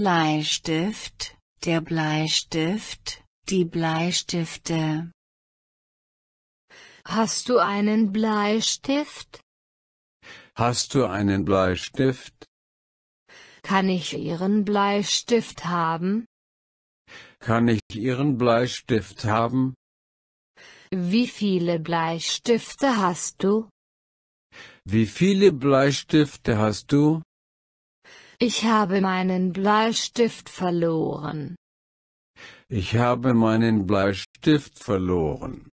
Bleistift, der Bleistift, die Bleistifte. Hast du einen Bleistift? Hast du einen Bleistift? Kann ich Ihren Bleistift haben? Kann ich Ihren Bleistift haben? Wie viele Bleistifte hast du? Wie viele Bleistifte hast du? Ich habe meinen Bleistift verloren. Ich habe meinen Bleistift verloren.